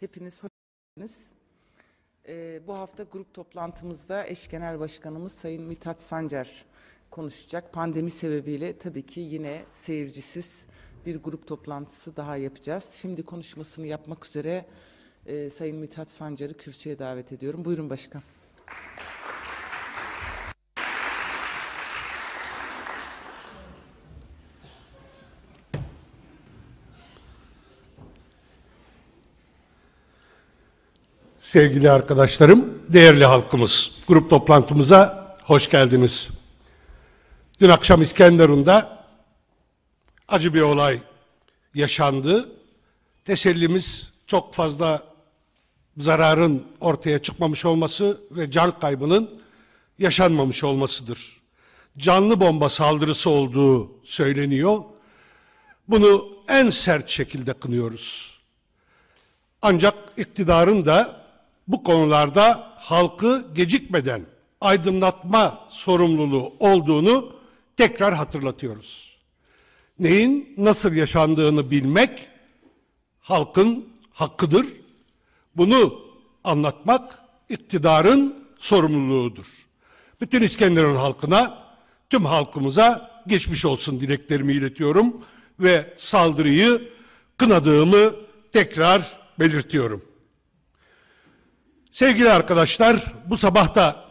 Hepiniz hoş geldiniz. Ee, bu hafta grup toplantımızda eş genel başkanımız Sayın Mithat Sancar konuşacak. Pandemi sebebiyle tabii ki yine seyircisiz bir grup toplantısı daha yapacağız. Şimdi konuşmasını yapmak üzere e, Sayın Mithat Sancar'ı kürsüye davet ediyorum. Buyurun başkan. Sevgili arkadaşlarım, değerli halkımız, grup toplantımıza hoş geldiniz. Dün akşam İskenderun'da acı bir olay yaşandı. Tesellimiz çok fazla zararın ortaya çıkmamış olması ve can kaybının yaşanmamış olmasıdır. Canlı bomba saldırısı olduğu söyleniyor. Bunu en sert şekilde kınıyoruz. Ancak iktidarın da bu konularda halkı gecikmeden aydınlatma sorumluluğu olduğunu tekrar hatırlatıyoruz. Neyin nasıl yaşandığını bilmek halkın hakkıdır. Bunu anlatmak iktidarın sorumluluğudur. Bütün İskenderun halkına, tüm halkımıza geçmiş olsun dileklerimi iletiyorum ve saldırıyı kınadığımı tekrar belirtiyorum. Sevgili arkadaşlar, bu sabah da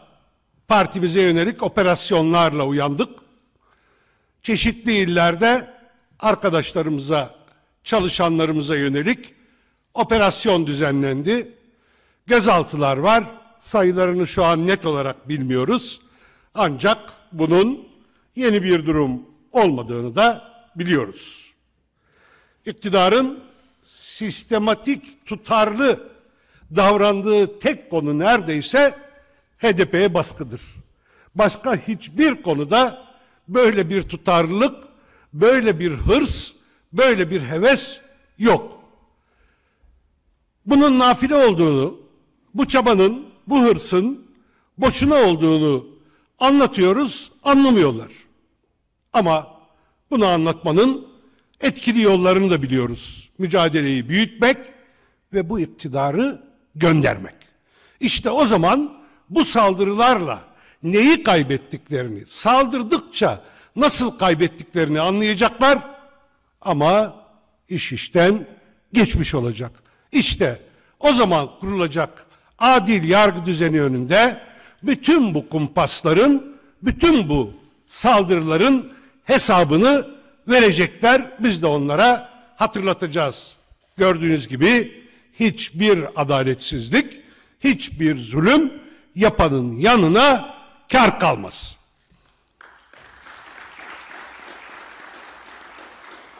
partimize yönelik operasyonlarla uyandık. Çeşitli illerde arkadaşlarımıza, çalışanlarımıza yönelik operasyon düzenlendi. Gözaltılar var. Sayılarını şu an net olarak bilmiyoruz. Ancak bunun yeni bir durum olmadığını da biliyoruz. İktidarın sistematik tutarlı davrandığı tek konu neredeyse HDP'ye baskıdır. Başka hiçbir konuda böyle bir tutarlılık, böyle bir hırs, böyle bir heves yok. Bunun nafile olduğunu, bu çabanın, bu hırsın boşuna olduğunu anlatıyoruz, anlamıyorlar. Ama bunu anlatmanın etkili yollarını da biliyoruz. Mücadeleyi büyütmek ve bu iktidarı göndermek. İşte o zaman bu saldırılarla neyi kaybettiklerini, saldırdıkça nasıl kaybettiklerini anlayacaklar ama iş işten geçmiş olacak. İşte o zaman kurulacak adil yargı düzeni önünde bütün bu kumpasların, bütün bu saldırıların hesabını verecekler. Biz de onlara hatırlatacağız. Gördüğünüz gibi hiçbir adaletsizlik, hiçbir zulüm yapanın yanına kar kalmaz.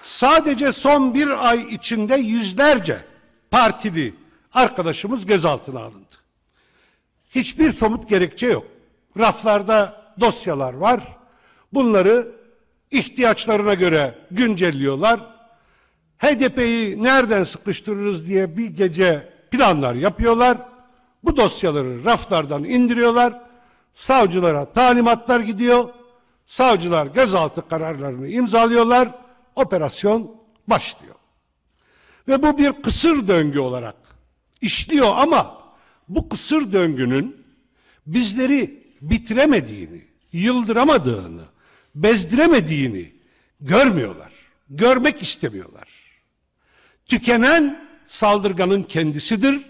Sadece son bir ay içinde yüzlerce partili arkadaşımız gözaltına alındı. Hiçbir somut gerekçe yok. Raflarda dosyalar var. Bunları ihtiyaçlarına göre güncelliyorlar, HDP'yi nereden sıkıştırırız diye bir gece planlar yapıyorlar. Bu dosyaları raflardan indiriyorlar. Savcılara talimatlar gidiyor. Savcılar gözaltı kararlarını imzalıyorlar. Operasyon başlıyor. Ve bu bir kısır döngü olarak işliyor ama bu kısır döngünün bizleri bitiremediğini, yıldıramadığını, bezdiremediğini görmüyorlar. Görmek istemiyorlar. Tükenen saldırganın kendisidir.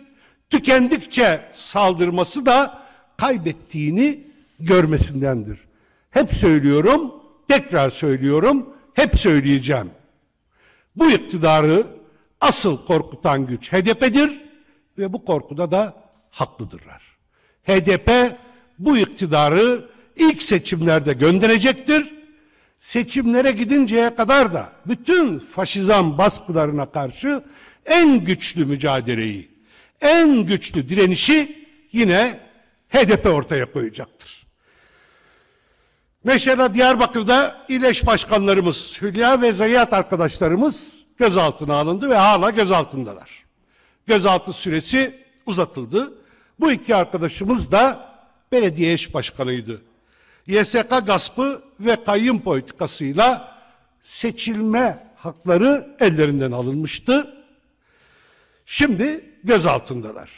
Tükendikçe saldırması da kaybettiğini görmesindendir. Hep söylüyorum, tekrar söylüyorum, hep söyleyeceğim. Bu iktidarı asıl korkutan güç HDP'dir ve bu korkuda da haklıdırlar. HDP bu iktidarı ilk seçimlerde gönderecektir seçimlere gidinceye kadar da bütün faşizan baskılarına karşı en güçlü mücadeleyi, en güçlü direnişi yine HDP ortaya koyacaktır. Mesela Diyarbakır'da İleş başkanlarımız Hülya ve Zayiat arkadaşlarımız gözaltına alındı ve hala gözaltındalar. Gözaltı süresi uzatıldı. Bu iki arkadaşımız da belediye eş başkanıydı. YSK gaspı ve kayyum politikasıyla seçilme hakları ellerinden alınmıştı. Şimdi gözaltındalar.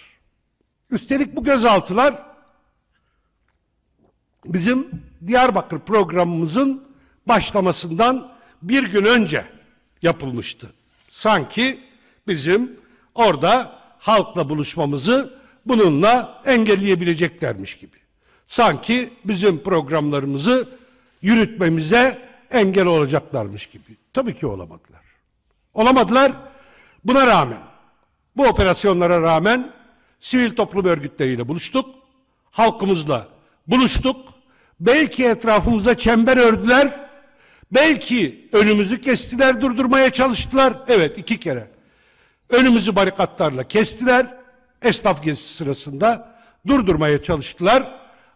Üstelik bu gözaltılar bizim Diyarbakır programımızın başlamasından bir gün önce yapılmıştı. Sanki bizim orada halkla buluşmamızı bununla engelleyebileceklermiş gibi. Sanki bizim programlarımızı yürütmemize engel olacaklarmış gibi. Tabii ki olamadılar. Olamadılar. Buna rağmen, bu operasyonlara rağmen sivil toplum örgütleriyle buluştuk. Halkımızla buluştuk. Belki etrafımıza çember ördüler. Belki önümüzü kestiler, durdurmaya çalıştılar. Evet iki kere. Önümüzü barikatlarla kestiler. Esnaf gezisi sırasında durdurmaya çalıştılar.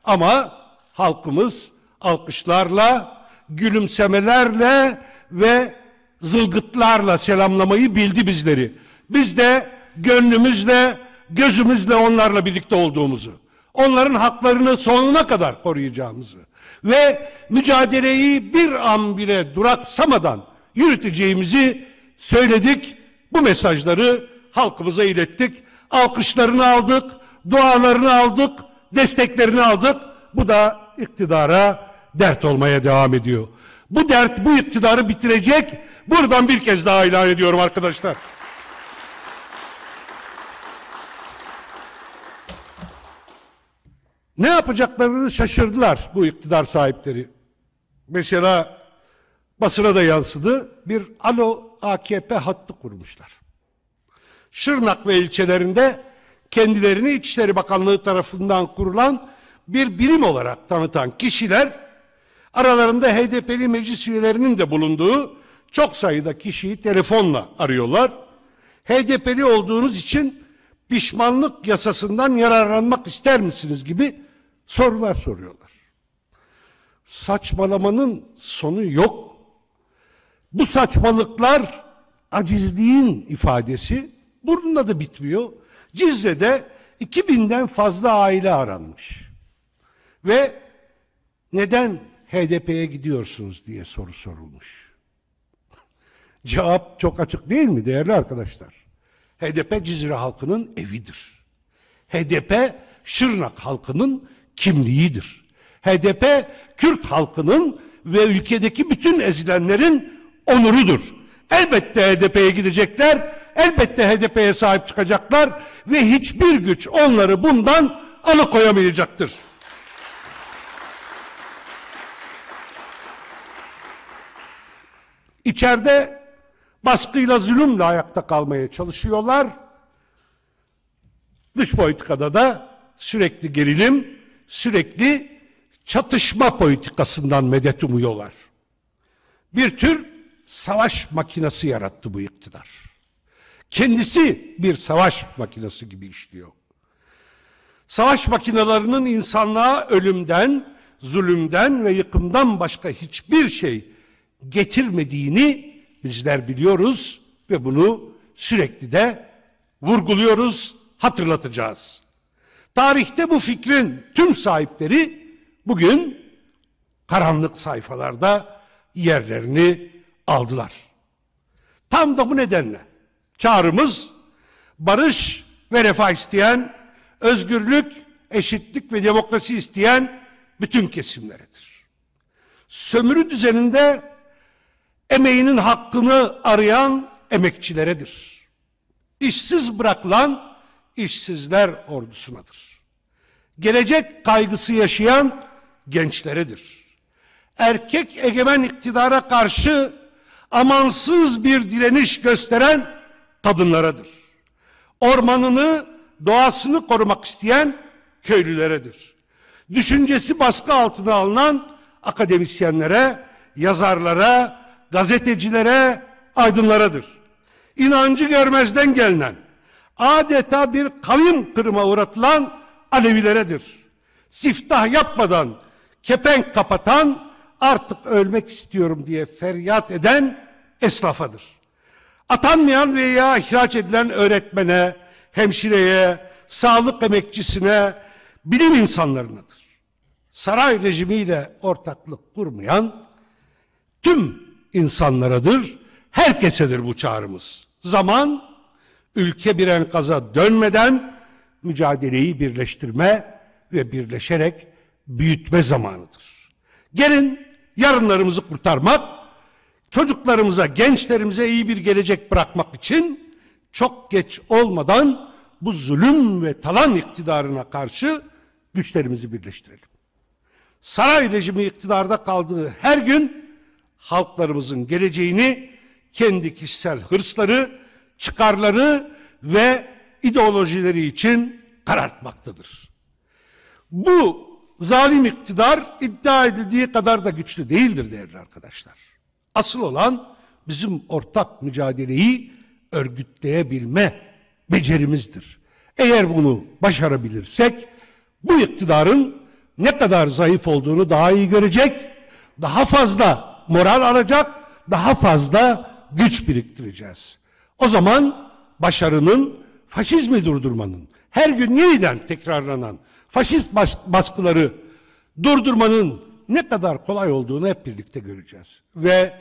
Ama halkımız alkışlarla, gülümsemelerle ve zılgıtlarla selamlamayı bildi bizleri. Biz de gönlümüzle, gözümüzle onlarla birlikte olduğumuzu, onların haklarını sonuna kadar koruyacağımızı ve mücadeleyi bir an bile duraksamadan yürüteceğimizi söyledik. Bu mesajları halkımıza ilettik. Alkışlarını aldık, dualarını aldık, desteklerini aldık. Bu da iktidara dert olmaya devam ediyor. Bu dert bu iktidarı bitirecek. Buradan bir kez daha ilan ediyorum arkadaşlar. Ne yapacaklarını şaşırdılar bu iktidar sahipleri. Mesela basına da yansıdı. Bir alo AKP hattı kurmuşlar. Şırnak ve ilçelerinde kendilerini İçişleri Bakanlığı tarafından kurulan bir birim olarak tanıtan kişiler Aralarında HDP'li meclis üyelerinin de bulunduğu çok sayıda kişiyi telefonla arıyorlar. HDP'li olduğunuz için pişmanlık yasasından yararlanmak ister misiniz gibi sorular soruyorlar. Saçmalamanın sonu yok. Bu saçmalıklar acizliğin ifadesi. Burnunda da bitmiyor. Cizre'de 2000'den fazla aile aranmış. Ve neden HDP'ye gidiyorsunuz diye soru sorulmuş. Cevap çok açık değil mi değerli arkadaşlar? HDP Cizre halkının evidir. HDP Şırnak halkının kimliğidir. HDP Kürt halkının ve ülkedeki bütün ezilenlerin onurudur. Elbette HDP'ye gidecekler, elbette HDP'ye sahip çıkacaklar ve hiçbir güç onları bundan alıkoyamayacaktır. İçeride baskıyla zulümle ayakta kalmaya çalışıyorlar. Dış politikada da sürekli gerilim, sürekli çatışma politikasından medet umuyorlar. Bir tür savaş makinesi yarattı bu iktidar. Kendisi bir savaş makinesi gibi işliyor. Savaş makinelerinin insanlığa ölümden, zulümden ve yıkımdan başka hiçbir şey getirmediğini bizler biliyoruz ve bunu sürekli de vurguluyoruz, hatırlatacağız. Tarihte bu fikrin tüm sahipleri bugün karanlık sayfalarda yerlerini aldılar. Tam da bu nedenle çağrımız barış ve refah isteyen, özgürlük, eşitlik ve demokrasi isteyen bütün kesimleredir. Sömürü düzeninde emeğinin hakkını arayan emekçileredir. İşsiz bırakılan işsizler ordusunadır. Gelecek kaygısı yaşayan gençleredir. Erkek egemen iktidara karşı amansız bir direniş gösteren kadınlaradır. Ormanını, doğasını korumak isteyen köylüleredir. Düşüncesi baskı altına alınan akademisyenlere, yazarlara, gazetecilere, aydınlaradır. İnancı görmezden gelinen, adeta bir kavim kırıma uğratılan Alevileredir. Siftah yapmadan, kepenk kapatan, artık ölmek istiyorum diye feryat eden esnafadır. Atanmayan veya ihraç edilen öğretmene, hemşireye, sağlık emekçisine, bilim insanlarınadır. Saray rejimiyle ortaklık kurmayan, tüm insanlaradır, herkesedir bu çağrımız. Zaman, ülke bir enkaza dönmeden mücadeleyi birleştirme ve birleşerek büyütme zamanıdır. Gelin yarınlarımızı kurtarmak, çocuklarımıza, gençlerimize iyi bir gelecek bırakmak için çok geç olmadan bu zulüm ve talan iktidarına karşı güçlerimizi birleştirelim. Saray rejimi iktidarda kaldığı her gün halklarımızın geleceğini kendi kişisel hırsları, çıkarları ve ideolojileri için karartmaktadır. Bu zalim iktidar iddia edildiği kadar da güçlü değildir değerli arkadaşlar. Asıl olan bizim ortak mücadeleyi örgütleyebilme becerimizdir. Eğer bunu başarabilirsek bu iktidarın ne kadar zayıf olduğunu daha iyi görecek, daha fazla moral alacak, daha fazla güç biriktireceğiz. O zaman başarının faşizmi durdurmanın, her gün yeniden tekrarlanan faşist bas baskıları durdurmanın ne kadar kolay olduğunu hep birlikte göreceğiz. Ve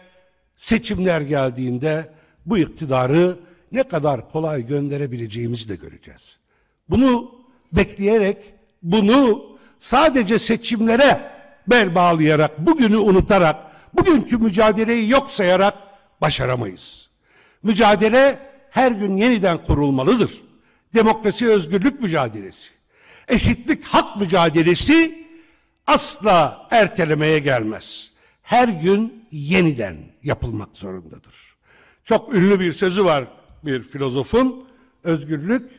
seçimler geldiğinde bu iktidarı ne kadar kolay gönderebileceğimizi de göreceğiz. Bunu bekleyerek, bunu sadece seçimlere bel bağlayarak, bugünü unutarak bugünkü mücadeleyi yok sayarak başaramayız. Mücadele her gün yeniden kurulmalıdır. Demokrasi özgürlük mücadelesi, eşitlik hak mücadelesi asla ertelemeye gelmez. Her gün yeniden yapılmak zorundadır. Çok ünlü bir sözü var bir filozofun. Özgürlük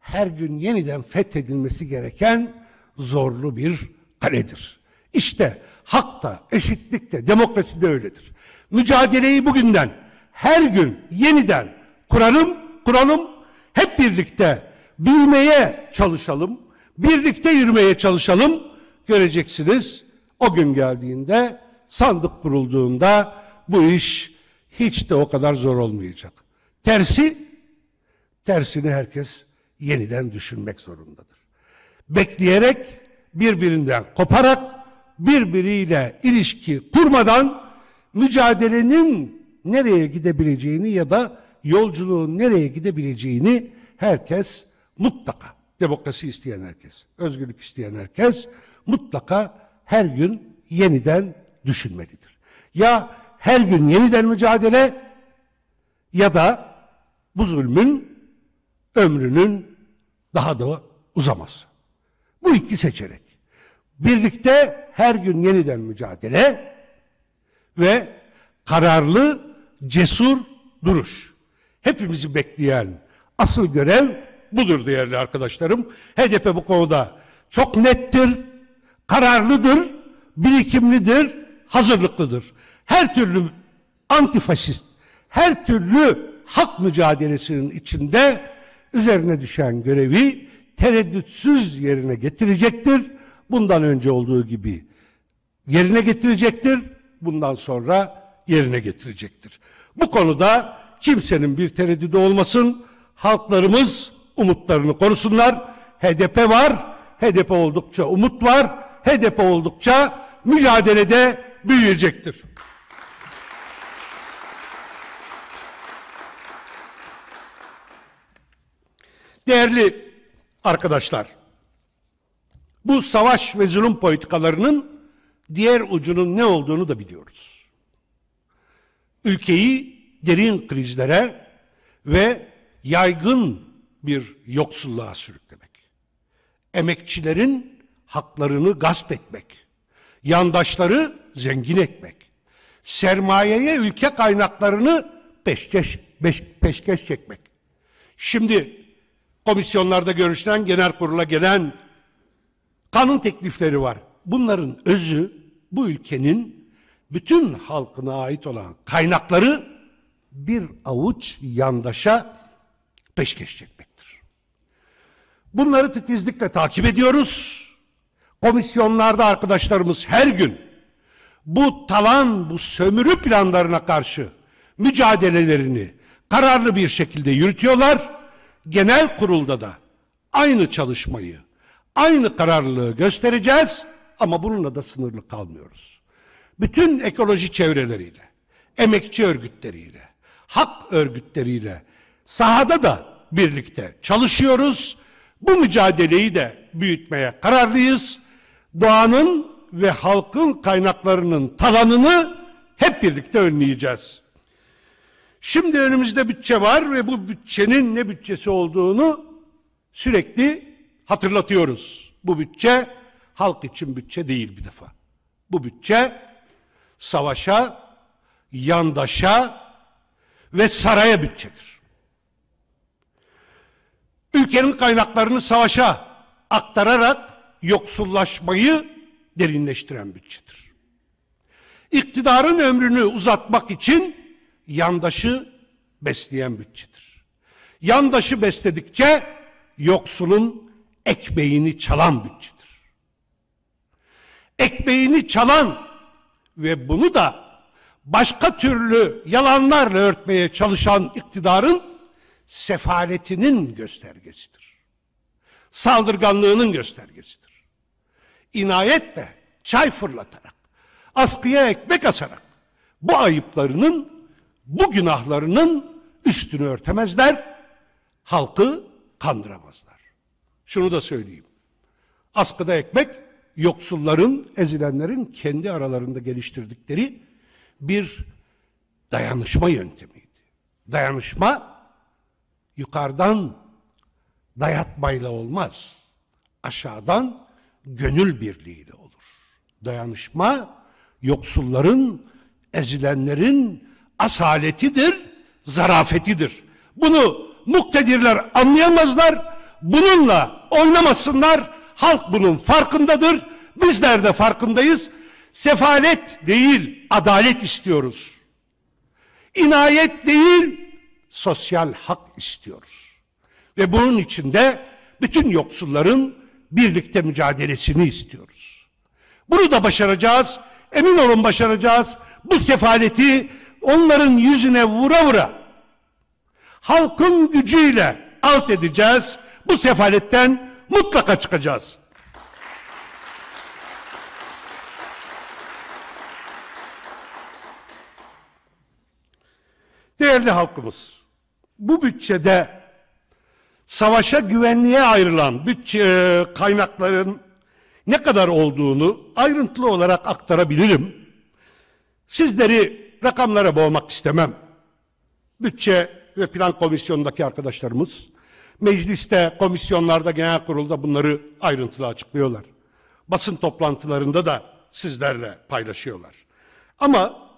her gün yeniden fethedilmesi gereken zorlu bir kaledir. İşte hak da, eşitlik de, demokrasi de öyledir. Mücadeleyi bugünden, her gün yeniden kuralım, kuralım, hep birlikte bilmeye çalışalım, birlikte yürümeye çalışalım, göreceksiniz. O gün geldiğinde, sandık kurulduğunda bu iş hiç de o kadar zor olmayacak. Tersi, tersini herkes yeniden düşünmek zorundadır. Bekleyerek, birbirinden koparak birbiriyle ilişki kurmadan mücadelenin nereye gidebileceğini ya da yolculuğun nereye gidebileceğini herkes mutlaka demokrasi isteyen herkes, özgürlük isteyen herkes mutlaka her gün yeniden düşünmelidir. Ya her gün yeniden mücadele ya da bu zulmün ömrünün daha da uzaması. Bu iki seçenek. Birlikte her gün yeniden mücadele ve kararlı, cesur duruş. Hepimizi bekleyen asıl görev budur değerli arkadaşlarım. HDP bu konuda çok nettir, kararlıdır, birikimlidir, hazırlıklıdır. Her türlü antifaşist, her türlü hak mücadelesinin içinde üzerine düşen görevi tereddütsüz yerine getirecektir bundan önce olduğu gibi yerine getirecektir. Bundan sonra yerine getirecektir. Bu konuda kimsenin bir tereddüdü olmasın. Halklarımız umutlarını korusunlar. HDP var. HDP oldukça umut var. HDP oldukça mücadelede büyüyecektir. Değerli arkadaşlar, bu savaş ve zulüm politikalarının diğer ucunun ne olduğunu da biliyoruz. Ülkeyi derin krizlere ve yaygın bir yoksulluğa sürüklemek. Emekçilerin haklarını gasp etmek. Yandaşları zengin etmek. Sermayeye ülke kaynaklarını peşkeş, peş, peşkeş çekmek. Şimdi komisyonlarda görüşülen genel kurula gelen kanun teklifleri var. Bunların özü bu ülkenin bütün halkına ait olan kaynakları bir avuç yandaşa peşkeş çekmektir. Bunları titizlikle takip ediyoruz. Komisyonlarda arkadaşlarımız her gün bu talan, bu sömürü planlarına karşı mücadelelerini kararlı bir şekilde yürütüyorlar. Genel kurulda da aynı çalışmayı Aynı kararlılığı göstereceğiz ama bununla da sınırlı kalmıyoruz. Bütün ekoloji çevreleriyle, emekçi örgütleriyle, hak örgütleriyle sahada da birlikte çalışıyoruz. Bu mücadeleyi de büyütmeye kararlıyız. Doğanın ve halkın kaynaklarının talanını hep birlikte önleyeceğiz. Şimdi önümüzde bütçe var ve bu bütçenin ne bütçesi olduğunu sürekli hatırlatıyoruz. Bu bütçe halk için bütçe değil bir defa. Bu bütçe savaşa, yandaşa ve saraya bütçedir. Ülkenin kaynaklarını savaşa aktararak yoksullaşmayı derinleştiren bütçedir. İktidarın ömrünü uzatmak için yandaşı besleyen bütçedir. Yandaşı besledikçe yoksulun ekmeğini çalan bütçedir. Ekmeğini çalan ve bunu da başka türlü yalanlarla örtmeye çalışan iktidarın sefaletinin göstergesidir. Saldırganlığının göstergesidir. İnayetle çay fırlatarak, askıya ekmek asarak bu ayıplarının, bu günahlarının üstünü örtemezler, halkı kandıramazlar. Şunu da söyleyeyim. Askıda ekmek yoksulların, ezilenlerin kendi aralarında geliştirdikleri bir dayanışma yöntemiydi. Dayanışma yukarıdan dayatmayla olmaz. Aşağıdan gönül birliğiyle olur. Dayanışma yoksulların, ezilenlerin asaletidir, zarafetidir. Bunu muktedirler anlayamazlar Bununla oynamasınlar. Halk bunun farkındadır. Bizler de farkındayız. Sefalet değil, adalet istiyoruz. İnayet değil, sosyal hak istiyoruz. Ve bunun içinde bütün yoksulların birlikte mücadelesini istiyoruz. Bunu da başaracağız. Emin olun başaracağız. Bu sefaleti onların yüzüne vura vura halkın gücüyle alt edeceğiz bu sefaletten mutlaka çıkacağız. Değerli halkımız, bu bütçede savaşa güvenliğe ayrılan bütçe e, kaynakların ne kadar olduğunu ayrıntılı olarak aktarabilirim. Sizleri rakamlara boğmak istemem. Bütçe ve plan komisyonundaki arkadaşlarımız Mecliste, komisyonlarda, genel kurulda bunları ayrıntılı açıklıyorlar. Basın toplantılarında da sizlerle paylaşıyorlar. Ama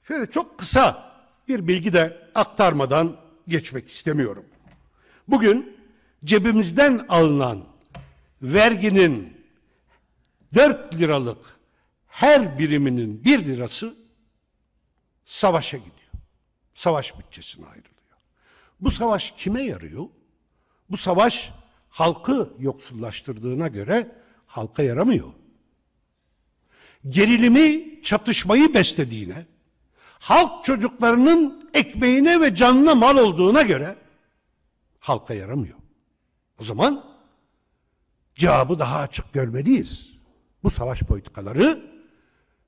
şöyle çok kısa bir bilgi de aktarmadan geçmek istemiyorum. Bugün cebimizden alınan verginin 4 liralık her biriminin 1 lirası savaşa gidiyor. Savaş bütçesine ayrılıyor. Bu savaş kime yarıyor? Bu savaş halkı yoksullaştırdığına göre halka yaramıyor. Gerilimi, çatışmayı beslediğine, halk çocuklarının ekmeğine ve canına mal olduğuna göre halka yaramıyor. O zaman cevabı daha açık görmeliyiz. Bu savaş politikaları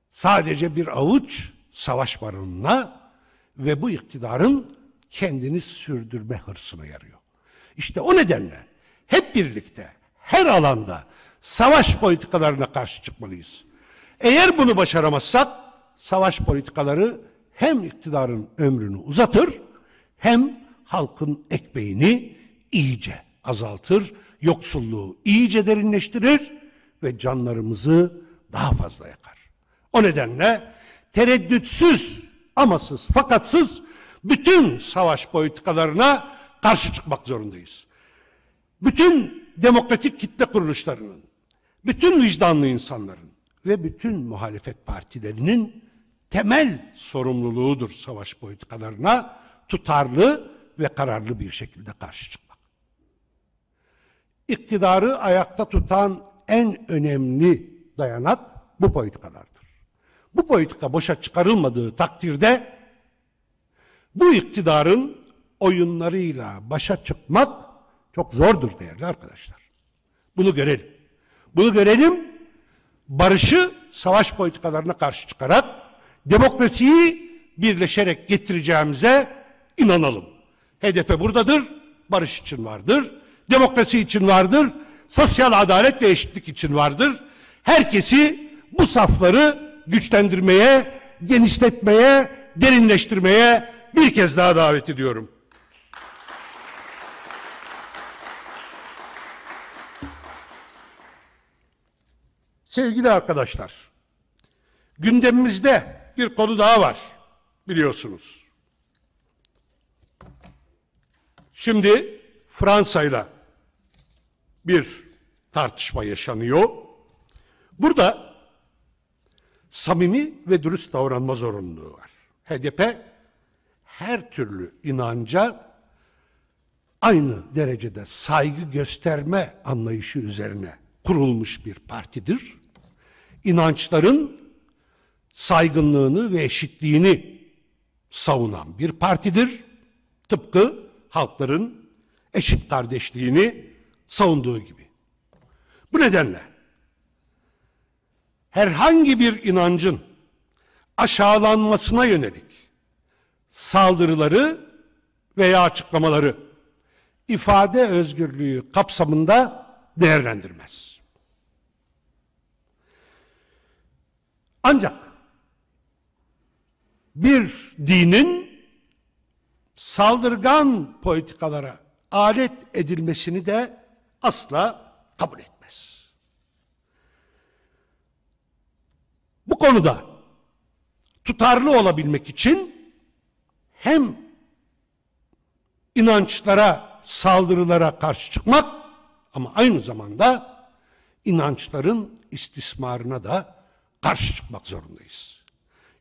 sadece bir avuç savaş baronuna ve bu iktidarın kendini sürdürme hırsına yarıyor. İşte o nedenle hep birlikte her alanda savaş politikalarına karşı çıkmalıyız. Eğer bunu başaramazsak savaş politikaları hem iktidarın ömrünü uzatır hem halkın ekmeğini iyice azaltır, yoksulluğu iyice derinleştirir ve canlarımızı daha fazla yakar. O nedenle tereddütsüz, amasız, fakatsız bütün savaş politikalarına karşı çıkmak zorundayız. Bütün demokratik kitle kuruluşlarının, bütün vicdanlı insanların ve bütün muhalefet partilerinin temel sorumluluğudur savaş politikalarına tutarlı ve kararlı bir şekilde karşı çıkmak. İktidarı ayakta tutan en önemli dayanak bu politikalardır. Bu politika boşa çıkarılmadığı takdirde bu iktidarın oyunlarıyla başa çıkmak çok zordur değerli arkadaşlar. Bunu görelim. Bunu görelim. Barışı savaş politikalarına karşı çıkarak demokrasiyi birleşerek getireceğimize inanalım. HDP buradadır, barış için vardır, demokrasi için vardır, sosyal adalet ve eşitlik için vardır. Herkesi bu safları güçlendirmeye, genişletmeye, derinleştirmeye bir kez daha davet ediyorum. Sevgili arkadaşlar, gündemimizde bir konu daha var biliyorsunuz. Şimdi Fransa ile bir tartışma yaşanıyor. Burada samimi ve dürüst davranma zorunluluğu var. HDP her türlü inanca aynı derecede saygı gösterme anlayışı üzerine kurulmuş bir partidir inançların saygınlığını ve eşitliğini savunan bir partidir. Tıpkı halkların eşit kardeşliğini savunduğu gibi. Bu nedenle herhangi bir inancın aşağılanmasına yönelik saldırıları veya açıklamaları ifade özgürlüğü kapsamında değerlendirmez. Ancak bir dinin saldırgan politikalara alet edilmesini de asla kabul etmez. Bu konuda tutarlı olabilmek için hem inançlara, saldırılara karşı çıkmak ama aynı zamanda inançların istismarına da karşı çıkmak zorundayız.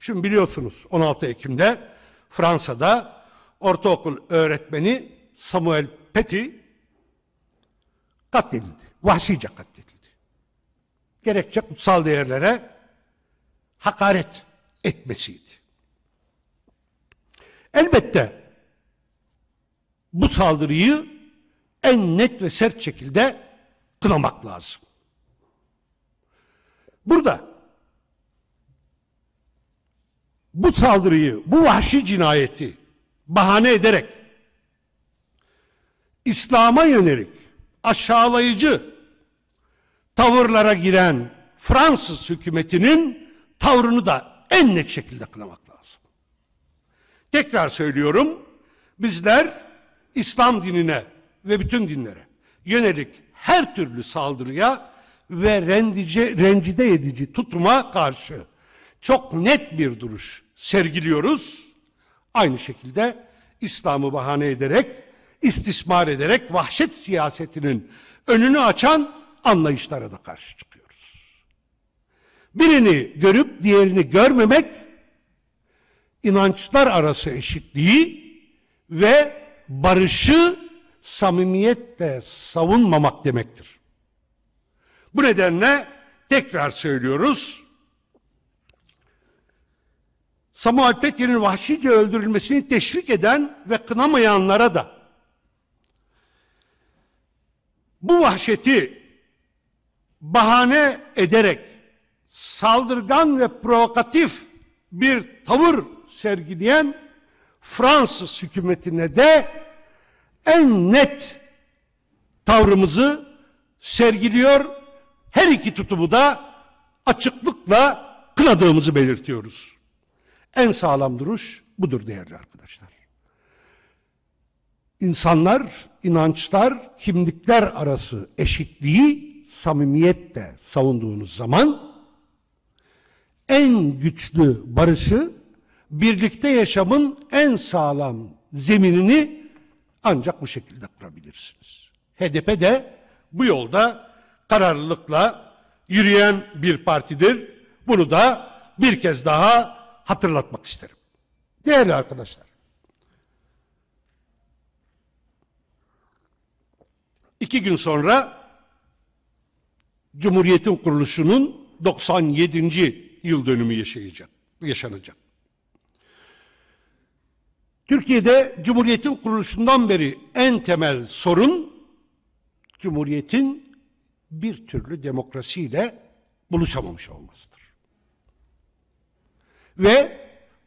Şimdi biliyorsunuz 16 Ekim'de Fransa'da ortaokul öğretmeni Samuel Petty katledildi. Vahşice katledildi. Gerekçe kutsal değerlere hakaret etmesiydi. Elbette bu saldırıyı en net ve sert şekilde kınamak lazım. Burada bu saldırıyı, bu vahşi cinayeti bahane ederek İslam'a yönelik aşağılayıcı tavırlara giren Fransız hükümetinin tavrını da en net şekilde kınamak lazım. Tekrar söylüyorum, bizler İslam dinine ve bütün dinlere yönelik her türlü saldırıya ve rendice, rencide edici tutuma karşı çok net bir duruş sergiliyoruz. Aynı şekilde İslam'ı bahane ederek, istismar ederek vahşet siyasetinin önünü açan anlayışlara da karşı çıkıyoruz. Birini görüp diğerini görmemek inançlar arası eşitliği ve barışı samimiyetle savunmamak demektir. Bu nedenle tekrar söylüyoruz Samuel Peker'in vahşice öldürülmesini teşvik eden ve kınamayanlara da bu vahşeti bahane ederek saldırgan ve provokatif bir tavır sergileyen Fransız hükümetine de en net tavrımızı sergiliyor. Her iki tutumu da açıklıkla kınadığımızı belirtiyoruz. En sağlam duruş budur değerli arkadaşlar. İnsanlar, inançlar, kimlikler arası eşitliği samimiyetle savunduğunuz zaman en güçlü barışı, birlikte yaşamın en sağlam zeminini ancak bu şekilde kurabilirsiniz. HDP de bu yolda kararlılıkla yürüyen bir partidir. Bunu da bir kez daha hatırlatmak isterim. Değerli arkadaşlar. İki gün sonra Cumhuriyet'in kuruluşunun 97. yıl dönümü yaşayacak, yaşanacak. Türkiye'de Cumhuriyet'in kuruluşundan beri en temel sorun Cumhuriyet'in bir türlü demokrasiyle buluşamamış olmasıdır. Ve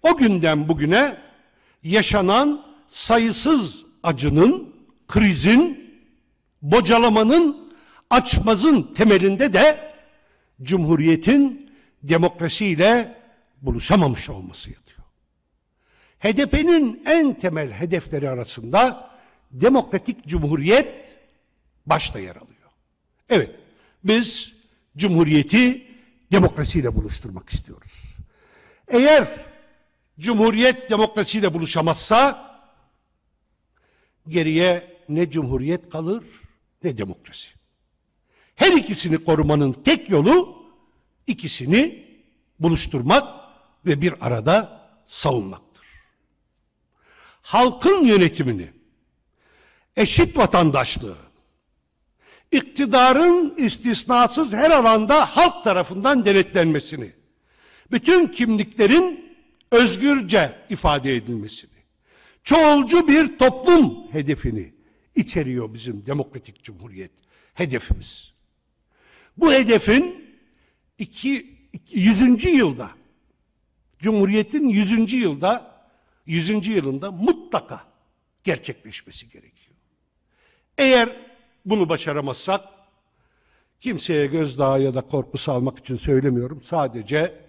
o günden bugüne yaşanan sayısız acının, krizin, bocalamanın, açmazın temelinde de Cumhuriyet'in demokrasiyle buluşamamış olması yatıyor. HDP'nin en temel hedefleri arasında demokratik cumhuriyet başta yer alıyor. Evet, biz cumhuriyeti demokrasiyle buluşturmak istiyoruz. Eğer Cumhuriyet demokrasiyle buluşamazsa geriye ne cumhuriyet kalır ne demokrasi. Her ikisini korumanın tek yolu ikisini buluşturmak ve bir arada savunmaktır. Halkın yönetimini, eşit vatandaşlığı, iktidarın istisnasız her alanda halk tarafından denetlenmesini bütün kimliklerin özgürce ifade edilmesini, çoğulcu bir toplum hedefini içeriyor bizim demokratik cumhuriyet hedefimiz. Bu hedefin iki, iki, 100. yılda Cumhuriyet'in 100. yılda 100. yılında mutlaka gerçekleşmesi gerekiyor. Eğer bunu başaramazsak kimseye gözdağı ya da korku salmak için söylemiyorum. Sadece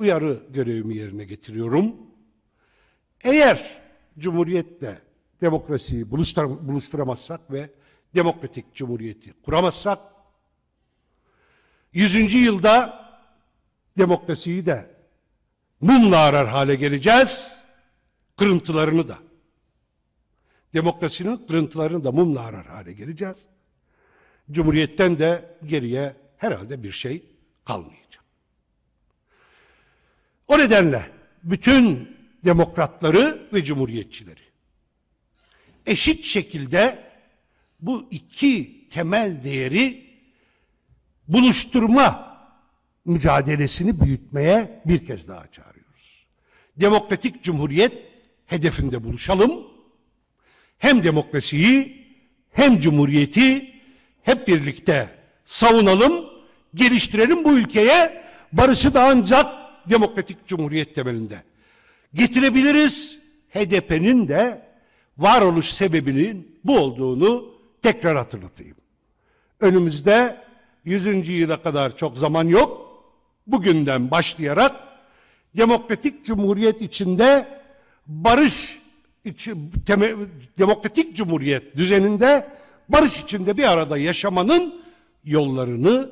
uyarı görevimi yerine getiriyorum. Eğer Cumhuriyet'le demokrasiyi buluştur buluşturamazsak ve demokratik cumhuriyeti kuramazsak, 100. yılda demokrasiyi de mumla arar hale geleceğiz, kırıntılarını da. Demokrasinin kırıntılarını da mumla arar hale geleceğiz. Cumhuriyetten de geriye herhalde bir şey kalmayacak. O nedenle bütün demokratları ve cumhuriyetçileri eşit şekilde bu iki temel değeri buluşturma mücadelesini büyütmeye bir kez daha çağırıyoruz. Demokratik cumhuriyet hedefinde buluşalım. Hem demokrasiyi hem cumhuriyeti hep birlikte savunalım, geliştirelim bu ülkeye. Barışı da ancak demokratik cumhuriyet temelinde. Getirebiliriz HDP'nin de varoluş sebebinin bu olduğunu tekrar hatırlatayım. Önümüzde 100. yıla kadar çok zaman yok. Bugünden başlayarak demokratik cumhuriyet içinde barış içi, teme, demokratik cumhuriyet düzeninde barış içinde bir arada yaşamanın yollarını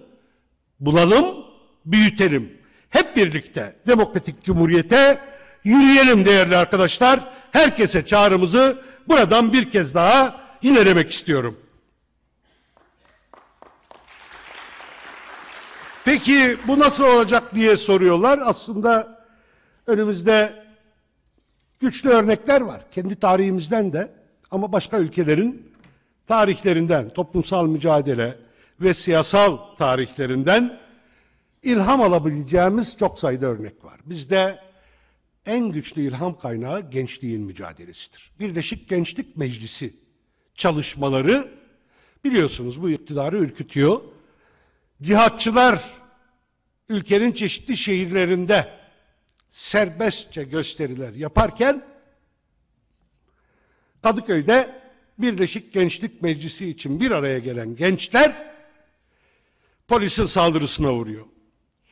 bulalım, büyütelim. Hep birlikte demokratik cumhuriyete yürüyelim değerli arkadaşlar. Herkese çağrımızı buradan bir kez daha yinelemek istiyorum. Peki bu nasıl olacak diye soruyorlar. Aslında önümüzde güçlü örnekler var. Kendi tarihimizden de ama başka ülkelerin tarihlerinden, toplumsal mücadele ve siyasal tarihlerinden ilham alabileceğimiz çok sayıda örnek var. Bizde en güçlü ilham kaynağı gençliğin mücadelesidir. Birleşik Gençlik Meclisi çalışmaları biliyorsunuz bu iktidarı ürkütüyor. Cihatçılar ülkenin çeşitli şehirlerinde serbestçe gösteriler yaparken Kadıköy'de Birleşik Gençlik Meclisi için bir araya gelen gençler polisin saldırısına uğruyor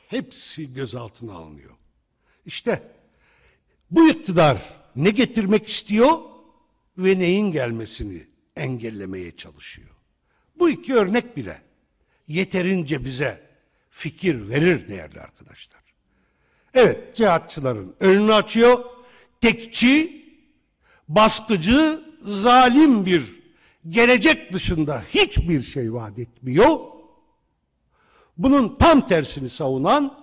hepsi gözaltına alınıyor. İşte bu iktidar ne getirmek istiyor ve neyin gelmesini engellemeye çalışıyor. Bu iki örnek bile yeterince bize fikir verir değerli arkadaşlar. Evet cihatçıların önünü açıyor. Tekçi, baskıcı, zalim bir gelecek dışında hiçbir şey vaat etmiyor bunun tam tersini savunan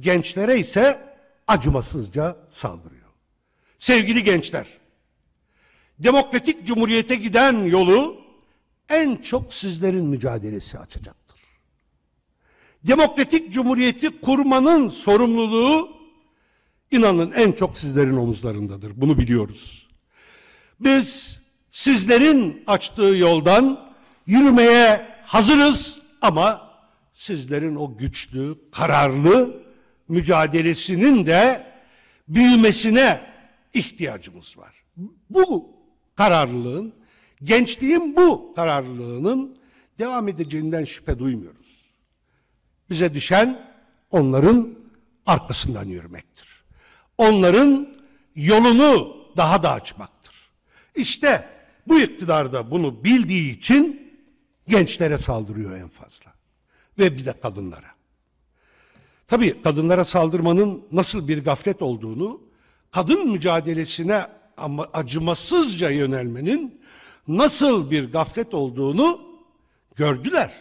gençlere ise acımasızca saldırıyor. Sevgili gençler, demokratik cumhuriyete giden yolu en çok sizlerin mücadelesi açacaktır. Demokratik cumhuriyeti kurmanın sorumluluğu inanın en çok sizlerin omuzlarındadır. Bunu biliyoruz. Biz sizlerin açtığı yoldan yürümeye hazırız ama sizlerin o güçlü, kararlı mücadelesinin de büyümesine ihtiyacımız var. Bu kararlılığın, gençliğin bu kararlılığının devam edeceğinden şüphe duymuyoruz. Bize düşen onların arkasından yürümektir. Onların yolunu daha da açmaktır. İşte bu iktidarda bunu bildiği için gençlere saldırıyor en fazla ve bir de kadınlara. Tabii kadınlara saldırmanın nasıl bir gaflet olduğunu, kadın mücadelesine ama acımasızca yönelmenin nasıl bir gaflet olduğunu gördüler.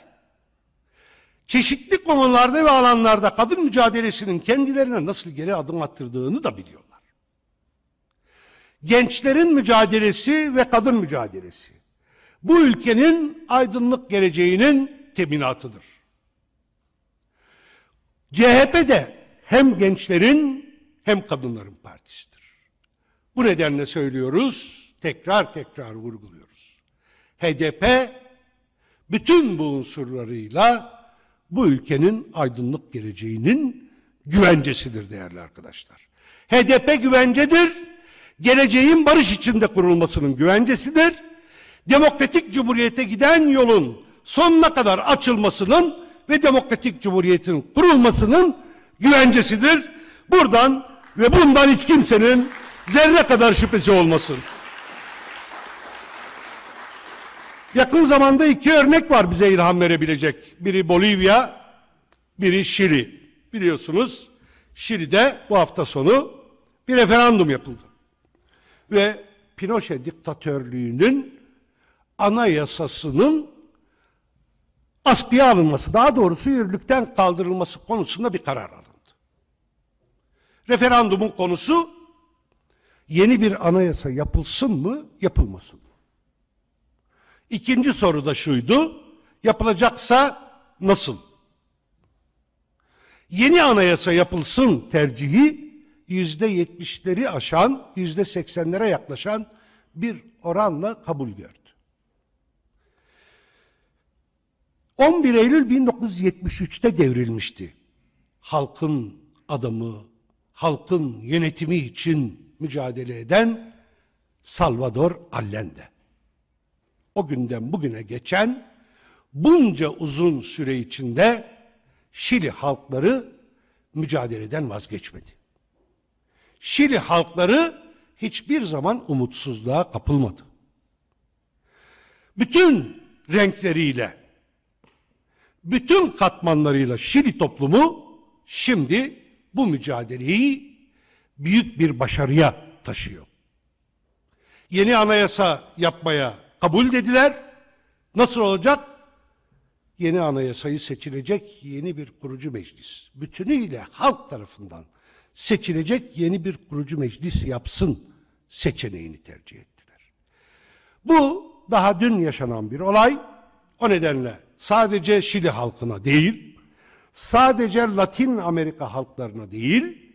Çeşitli konularda ve alanlarda kadın mücadelesinin kendilerine nasıl geri adım attırdığını da biliyorlar. Gençlerin mücadelesi ve kadın mücadelesi bu ülkenin aydınlık geleceğinin teminatıdır. CHP de hem gençlerin hem kadınların partisidir. Bu nedenle söylüyoruz, tekrar tekrar vurguluyoruz. HDP bütün bu unsurlarıyla bu ülkenin aydınlık geleceğinin güvencesidir değerli arkadaşlar. HDP güvencedir. Geleceğin barış içinde kurulmasının güvencesidir. Demokratik cumhuriyete giden yolun sonuna kadar açılmasının ve demokratik cumhuriyetin kurulmasının güvencesidir. Buradan ve bundan hiç kimsenin zerre kadar şüphesi olmasın. Yakın zamanda iki örnek var bize ilham verebilecek. Biri Bolivya, biri Şili. Biliyorsunuz Şili'de bu hafta sonu bir referandum yapıldı. Ve Pinochet diktatörlüğünün anayasasının askıya alınması, daha doğrusu yürürlükten kaldırılması konusunda bir karar alındı. Referandumun konusu yeni bir anayasa yapılsın mı, yapılmasın mı? İkinci soru da şuydu, yapılacaksa nasıl? Yeni anayasa yapılsın tercihi yüzde yetmişleri aşan, yüzde seksenlere yaklaşan bir oranla kabul gördü. 11 Eylül 1973'te devrilmişti. Halkın adamı, halkın yönetimi için mücadele eden Salvador Allende. O günden bugüne geçen bunca uzun süre içinde Şili halkları mücadeleden vazgeçmedi. Şili halkları hiçbir zaman umutsuzluğa kapılmadı. Bütün renkleriyle bütün katmanlarıyla Şili toplumu şimdi bu mücadeleyi büyük bir başarıya taşıyor. Yeni anayasa yapmaya kabul dediler. Nasıl olacak? Yeni anayasayı seçilecek yeni bir kurucu meclis. Bütünüyle halk tarafından seçilecek yeni bir kurucu meclis yapsın seçeneğini tercih ettiler. Bu daha dün yaşanan bir olay. O nedenle sadece Şili halkına değil, sadece Latin Amerika halklarına değil,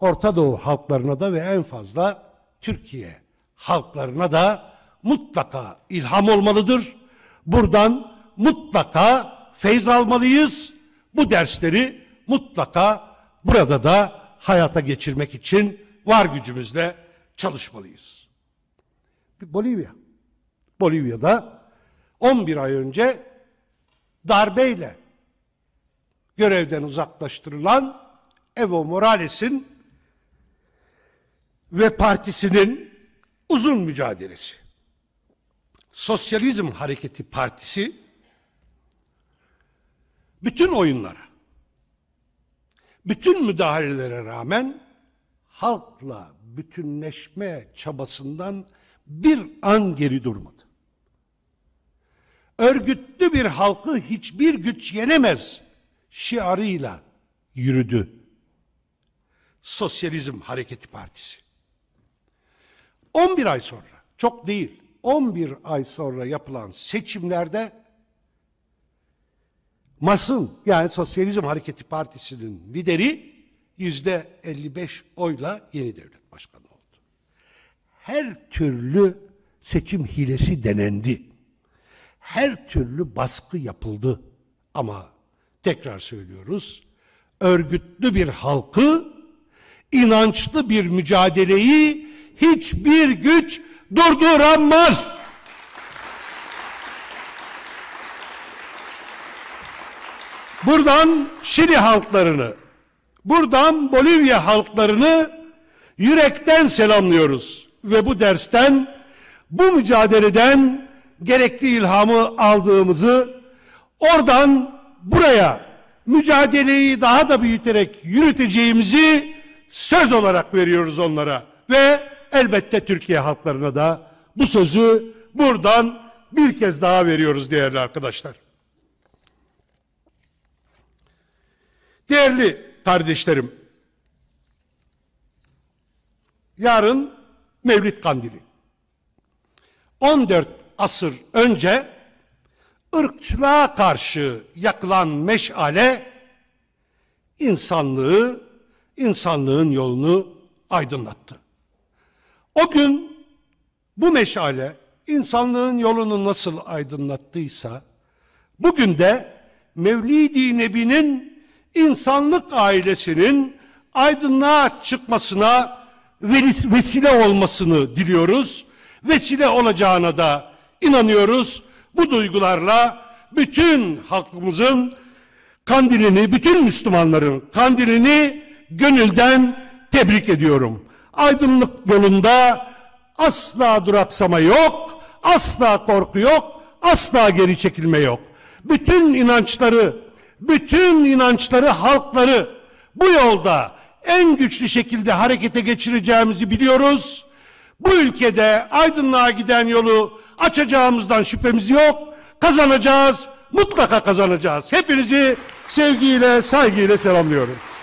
Orta Doğu halklarına da ve en fazla Türkiye halklarına da mutlaka ilham olmalıdır. Buradan mutlaka feyz almalıyız. Bu dersleri mutlaka burada da hayata geçirmek için var gücümüzle çalışmalıyız. Bolivya. Bolivya'da 11 ay önce darbeyle görevden uzaklaştırılan Evo Morales'in ve partisinin uzun mücadelesi. Sosyalizm Hareketi Partisi bütün oyunlara, bütün müdahalelere rağmen halkla bütünleşme çabasından bir an geri durmadı örgütlü bir halkı hiçbir güç yenemez şiarıyla yürüdü. Sosyalizm Hareketi Partisi. 11 ay sonra, çok değil, 11 ay sonra yapılan seçimlerde MAS'ın yani Sosyalizm Hareketi Partisi'nin lideri yüzde 55 oyla yeni devlet başkanı oldu. Her türlü seçim hilesi denendi her türlü baskı yapıldı. Ama tekrar söylüyoruz, örgütlü bir halkı, inançlı bir mücadeleyi hiçbir güç durduramaz. Buradan Şili halklarını, buradan Bolivya halklarını yürekten selamlıyoruz ve bu dersten, bu mücadeleden gerekli ilhamı aldığımızı oradan buraya mücadeleyi daha da büyüterek yürüteceğimizi söz olarak veriyoruz onlara ve elbette Türkiye halklarına da bu sözü buradan bir kez daha veriyoruz değerli arkadaşlar. Değerli kardeşlerim, yarın Mevlid Kandili. 14 asır önce ırkçılığa karşı yakılan meşale insanlığı, insanlığın yolunu aydınlattı. O gün bu meşale insanlığın yolunu nasıl aydınlattıysa bugün de Mevlid-i Nebi'nin insanlık ailesinin aydınlığa çıkmasına vesile olmasını diliyoruz. Vesile olacağına da inanıyoruz. Bu duygularla bütün halkımızın kandilini, bütün Müslümanların kandilini gönülden tebrik ediyorum. Aydınlık yolunda asla duraksama yok, asla korku yok, asla geri çekilme yok. Bütün inançları, bütün inançları, halkları bu yolda en güçlü şekilde harekete geçireceğimizi biliyoruz. Bu ülkede aydınlığa giden yolu Açacağımızdan şüphemiz yok. Kazanacağız. Mutlaka kazanacağız. Hepinizi sevgiyle, saygıyla selamlıyorum.